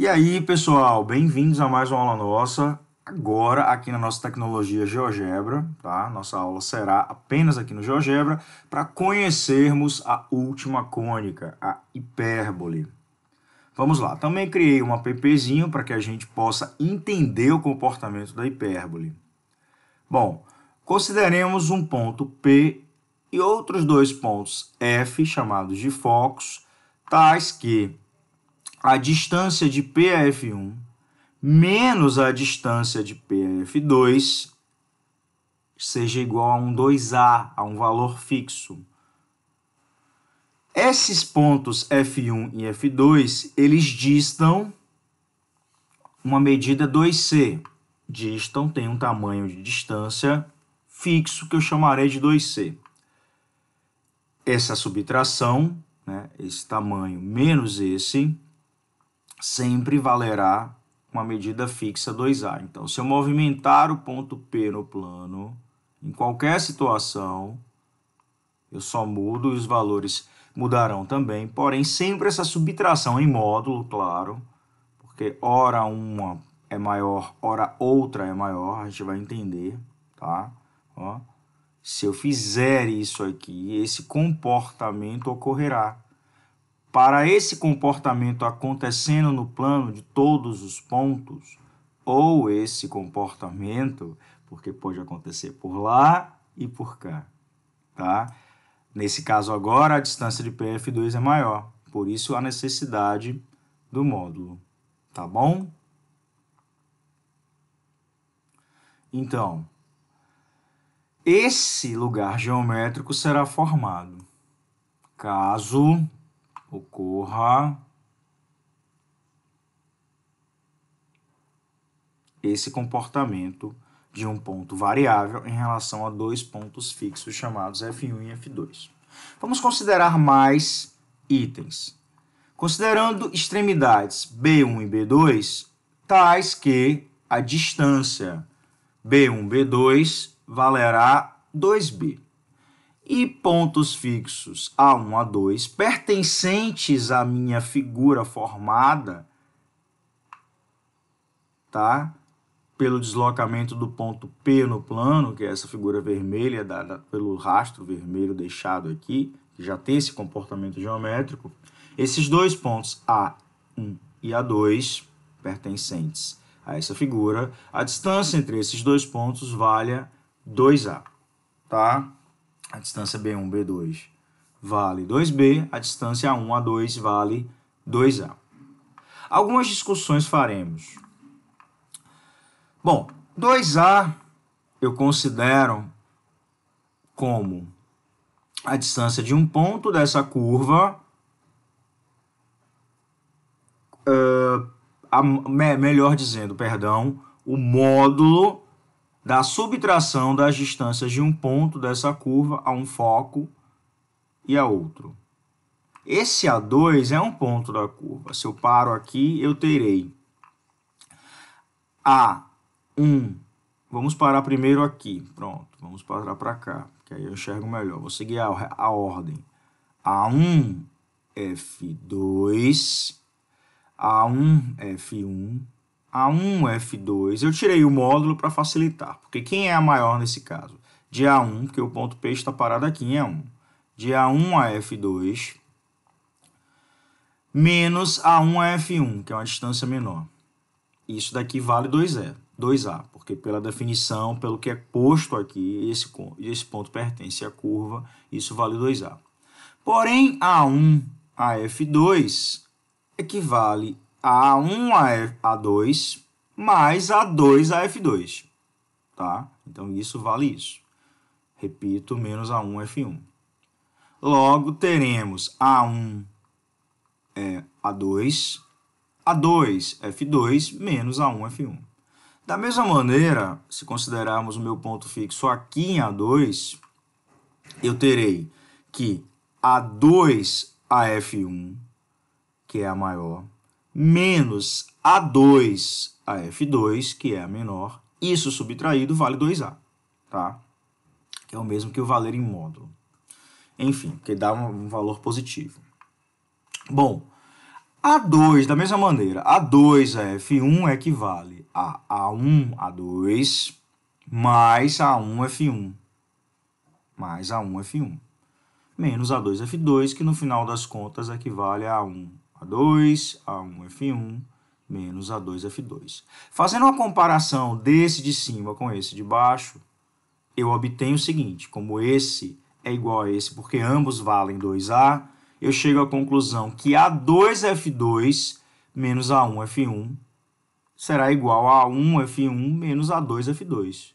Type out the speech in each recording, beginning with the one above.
E aí, pessoal, bem-vindos a mais uma aula nossa. Agora, aqui na nossa tecnologia GeoGebra, tá? Nossa aula será apenas aqui no GeoGebra para conhecermos a última cônica, a hipérbole. Vamos lá, também criei um appzinho para que a gente possa entender o comportamento da hipérbole. Bom, consideremos um ponto P e outros dois pontos F, chamados de focos, tais que a distância de PF1 menos a distância de PF2 seja igual a um 2A, a um valor fixo. Esses pontos F1 e F2, eles distam uma medida 2C. Distam tem um tamanho de distância fixo que eu chamarei de 2C. Essa subtração, né, esse tamanho menos esse, sempre valerá uma medida fixa 2A. Então, se eu movimentar o ponto P no plano, em qualquer situação, eu só mudo e os valores mudarão também, porém sempre essa subtração em módulo, claro, porque hora uma é maior, hora outra é maior, a gente vai entender, tá? Ó, se eu fizer isso aqui, esse comportamento ocorrerá. Para esse comportamento acontecendo no plano de todos os pontos, ou esse comportamento, porque pode acontecer por lá e por cá, tá? Nesse caso agora, a distância de PF2 é maior, por isso a necessidade do módulo, tá bom? Então, esse lugar geométrico será formado caso ocorra esse comportamento de um ponto variável em relação a dois pontos fixos chamados F1 e F2. Vamos considerar mais itens. Considerando extremidades B1 e B2, tais que a distância B1, B2 valerá 2B e pontos fixos A1 a 2 pertencentes à minha figura formada, tá? Pelo deslocamento do ponto P no plano, que é essa figura vermelha dada pelo rastro vermelho deixado aqui, que já tem esse comportamento geométrico, esses dois pontos A1 e A2 pertencentes a essa figura, a distância entre esses dois pontos vale 2A, tá? a distância B1, é B2 é vale 2B, a distância A1 a 2 vale 2A. Algumas discussões faremos. Bom, 2A eu considero como a distância de um ponto dessa curva uh, a, me, melhor dizendo, perdão, o módulo da subtração das distâncias de um ponto dessa curva a um foco e a outro. Esse A2 é um ponto da curva. Se eu paro aqui, eu terei A1. Vamos parar primeiro aqui. Pronto, vamos parar para cá, que aí eu enxergo melhor. Vou seguir a, a ordem. A1, F2, A1, F1, a1F2, eu tirei o módulo para facilitar, porque quem é a maior nesse caso? De A1, porque o ponto P está parado aqui em A1. De A1 a F2, menos A1 a F1, que é uma distância menor. Isso daqui vale 2E, 2A, porque pela definição, pelo que é posto aqui, esse, esse ponto pertence à curva, isso vale 2A. Porém, A1 a F2 equivale a1 a F, A2 mais A2 a F2, tá? Então isso vale isso. Repito, menos A1 F1. Logo teremos A1 é, A2, A2 F2 menos A1 F1. Da mesma maneira, se considerarmos o meu ponto fixo aqui em A2, eu terei que A2 a F1, que é a maior, menos A2 a F2, que é a menor, isso subtraído vale 2A, tá? Que é o mesmo que o valer em módulo. Enfim, que dá um valor positivo. Bom, A2, da mesma maneira, A2 a F1 equivale a é A1 A2 mais A1 F1, mais A1 F1, menos A2 F2, que no final das contas equivale é a A1 a2, A1F1, menos A2F2. Fazendo uma comparação desse de cima com esse de baixo, eu obtenho o seguinte, como esse é igual a esse porque ambos valem 2A, eu chego à conclusão que A2F2 menos A1F1 será igual a A1F1 menos A2F2,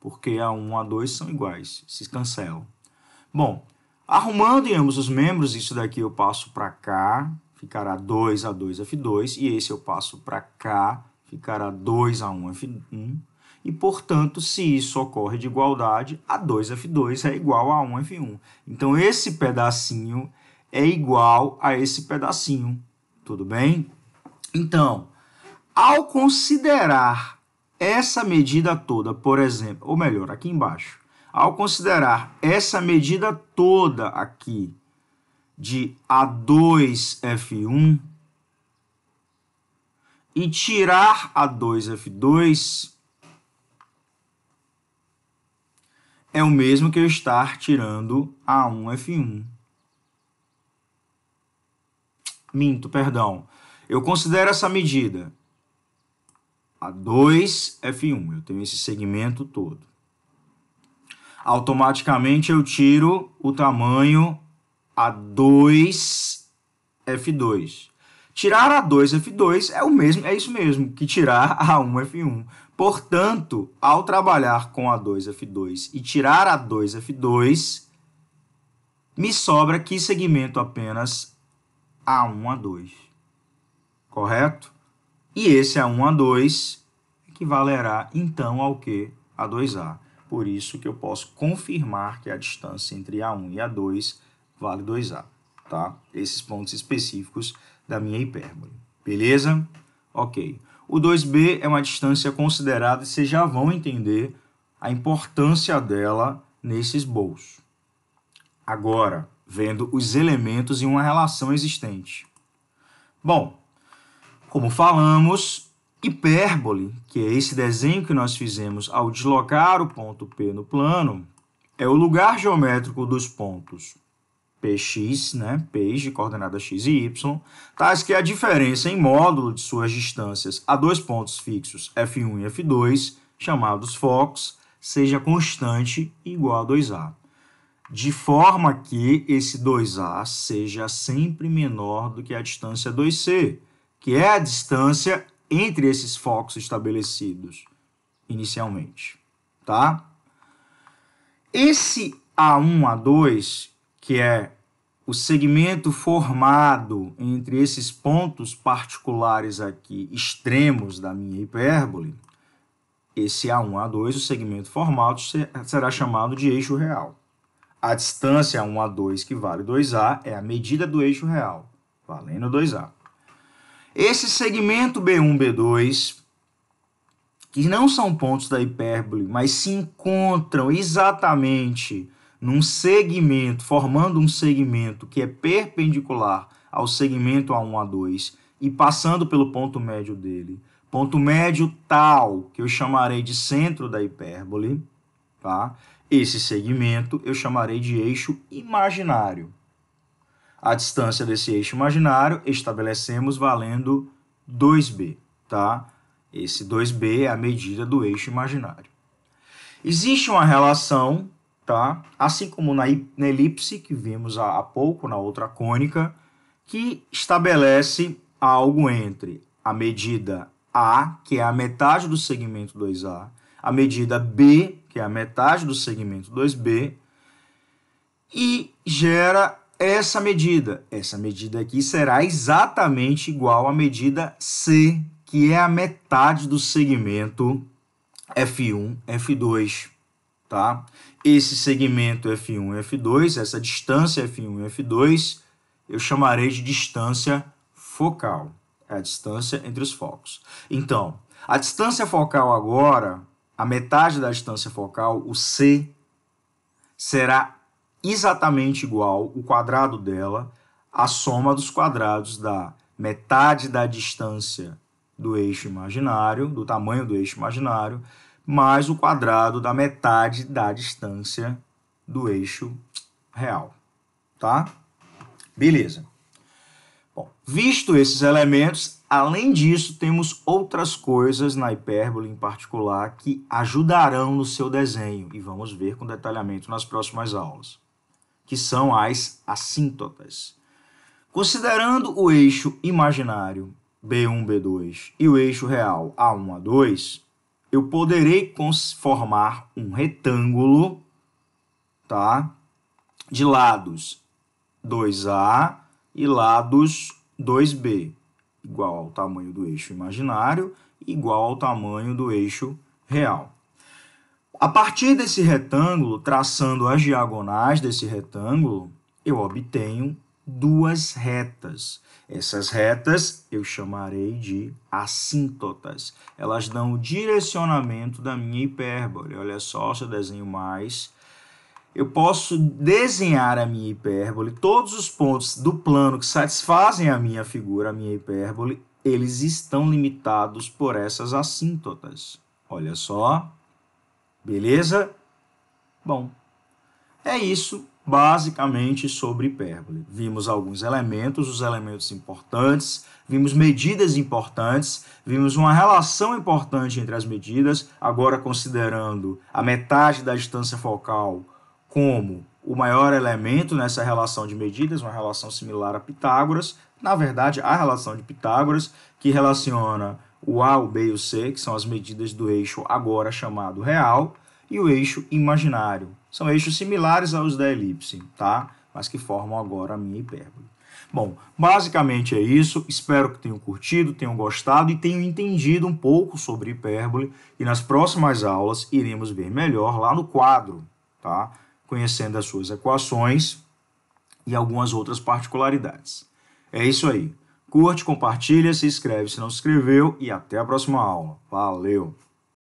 porque A1 e A2 são iguais, se cancelam. Bom, arrumando em ambos os membros, isso daqui eu passo para cá, ficará 2 a 2 F2, e esse eu passo para cá, ficará 2 a 1 F1, e, portanto, se isso ocorre de igualdade, a 2F2 é igual a 1F1. Então, esse pedacinho é igual a esse pedacinho, tudo bem? Então, ao considerar essa medida toda, por exemplo, ou melhor, aqui embaixo, ao considerar essa medida toda aqui, de A2F1 e tirar A2F2 é o mesmo que eu estar tirando A1F1. Minto, perdão. Eu considero essa medida A2F1. Eu tenho esse segmento todo. Automaticamente eu tiro o tamanho a2F2. Tirar A2F2 é o mesmo, é isso mesmo que tirar A1F1. Portanto, ao trabalhar com A2F2 e tirar A2F2, me sobra que segmento apenas A1A2. Correto? E esse A1A2 equivalerá então ao que? A2A. Por isso que eu posso confirmar que a distância entre A1 e A2 2A vale 2A, tá? Esses pontos específicos da minha hipérbole, beleza? Ok. O 2B é uma distância considerada e vocês já vão entender a importância dela nesse esboço. Agora, vendo os elementos em uma relação existente. Bom, como falamos, hipérbole, que é esse desenho que nós fizemos ao deslocar o ponto P no plano, é o lugar geométrico dos pontos px, né, px de coordenada x e y, tais que a diferença em módulo de suas distâncias a dois pontos fixos f1 e f2, chamados focos, seja constante igual a 2a, de forma que esse 2a seja sempre menor do que a distância 2c, que é a distância entre esses focos estabelecidos inicialmente, tá? Esse A1, A2 que é o segmento formado entre esses pontos particulares aqui extremos da minha hipérbole, esse A1, A2, o segmento formado será chamado de eixo real. A distância a 1 a 2, que vale 2A, é a medida do eixo real, valendo 2A. Esse segmento B1, B2, que não são pontos da hipérbole, mas se encontram exatamente num segmento, formando um segmento que é perpendicular ao segmento A1, A2 e passando pelo ponto médio dele, ponto médio tal, que eu chamarei de centro da hipérbole, tá? Esse segmento eu chamarei de eixo imaginário. A distância desse eixo imaginário estabelecemos valendo 2b, tá? Esse 2b é a medida do eixo imaginário. Existe uma relação tá? assim como na, na elipse, que vimos há, há pouco, na outra cônica, que estabelece algo entre a medida A, que é a metade do segmento 2A, a medida B, que é a metade do segmento 2B, e gera essa medida. Essa medida aqui será exatamente igual à medida C, que é a metade do segmento F1, F2, tá? esse segmento F1 e F2, essa distância F1 e F2, eu chamarei de distância focal. É a distância entre os focos. Então, a distância focal agora, a metade da distância focal, o C, será exatamente igual, o quadrado dela, à soma dos quadrados da metade da distância do eixo imaginário, do tamanho do eixo imaginário, mais o quadrado da metade da distância do eixo real, tá? Beleza. Bom, visto esses elementos, além disso, temos outras coisas na hipérbole em particular que ajudarão no seu desenho e vamos ver com detalhamento nas próximas aulas, que são as assíntotas. Considerando o eixo imaginário B1, B2 e o eixo real A1, A2, eu poderei formar um retângulo, tá? De lados 2A e lados 2B, igual ao tamanho do eixo imaginário, igual ao tamanho do eixo real. A partir desse retângulo, traçando as diagonais desse retângulo, eu obtenho duas retas. Essas retas eu chamarei de assíntotas. Elas dão o direcionamento da minha hipérbole. Olha só, se eu desenho mais, eu posso desenhar a minha hipérbole, todos os pontos do plano que satisfazem a minha figura, a minha hipérbole, eles estão limitados por essas assíntotas. Olha só. Beleza? Bom, é isso basicamente sobre hipérbole. Vimos alguns elementos, os elementos importantes, vimos medidas importantes, vimos uma relação importante entre as medidas, agora considerando a metade da distância focal como o maior elemento nessa relação de medidas, uma relação similar a Pitágoras, na verdade, a relação de Pitágoras, que relaciona o A, o B e o C, que são as medidas do eixo agora chamado real, e o eixo imaginário. São eixos similares aos da elipse, tá? Mas que formam agora a minha hipérbole. Bom, basicamente é isso. Espero que tenham curtido, tenham gostado e tenham entendido um pouco sobre hipérbole. E nas próximas aulas iremos ver melhor lá no quadro, tá? Conhecendo as suas equações e algumas outras particularidades. É isso aí. Curte, compartilha, se inscreve se não se inscreveu e até a próxima aula. Valeu!